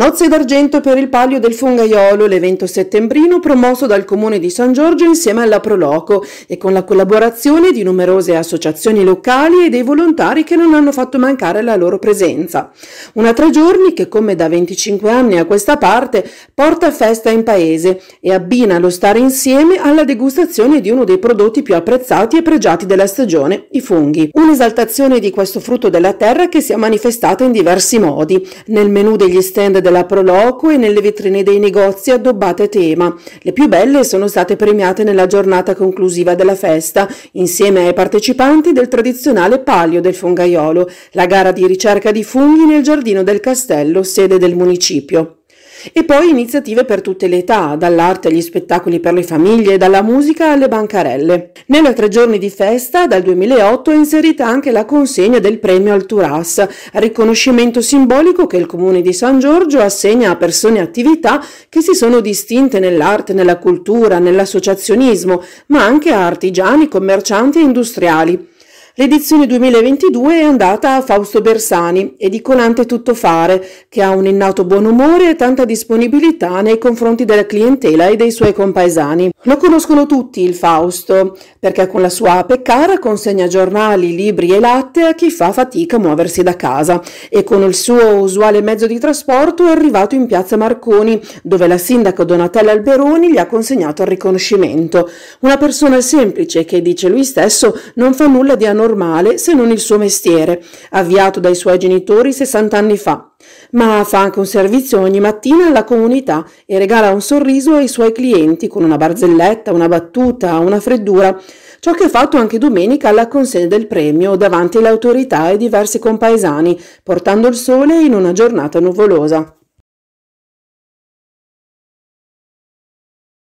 Nozze d'argento per il palio del fungaiolo, l'evento settembrino promosso dal Comune di San Giorgio insieme alla Proloco e con la collaborazione di numerose associazioni locali e dei volontari che non hanno fatto mancare la loro presenza. Una tre giorni che, come da 25 anni a questa parte, porta festa in paese e abbina lo stare insieme alla degustazione di uno dei prodotti più apprezzati e pregiati della stagione, i funghi. Un'esaltazione di questo frutto della terra che si è manifestata in diversi modi. Nel menù degli stand della Proloco e nelle vetrine dei negozi addobbate a tema. Le più belle sono state premiate nella giornata conclusiva della festa, insieme ai partecipanti del tradizionale palio del fungaiolo, la gara di ricerca di funghi nel giardino del castello, sede del municipio. E poi iniziative per tutte le età, dall'arte agli spettacoli per le famiglie, dalla musica alle bancarelle. Nella tre giorni di festa, dal 2008, è inserita anche la consegna del premio Alturas, riconoscimento simbolico che il Comune di San Giorgio assegna a persone e attività che si sono distinte nell'arte, nella cultura, nell'associazionismo, ma anche a artigiani, commercianti e industriali. L'edizione 2022 è andata a Fausto Bersani, edicolante tuttofare, che ha un innato buon umore e tanta disponibilità nei confronti della clientela e dei suoi compaesani. Lo conoscono tutti il Fausto, perché con la sua ape consegna giornali, libri e latte a chi fa fatica a muoversi da casa e con il suo usuale mezzo di trasporto è arrivato in piazza Marconi, dove la sindaca Donatella Alberoni gli ha consegnato il riconoscimento. Una persona semplice che, dice lui stesso, non fa nulla di anormale normale se non il suo mestiere, avviato dai suoi genitori 60 anni fa. Ma fa anche un servizio ogni mattina alla comunità e regala un sorriso ai suoi clienti con una barzelletta, una battuta, una freddura, ciò che ha fatto anche domenica alla consegna del premio davanti alle autorità e diversi compaesani, portando il sole in una giornata nuvolosa.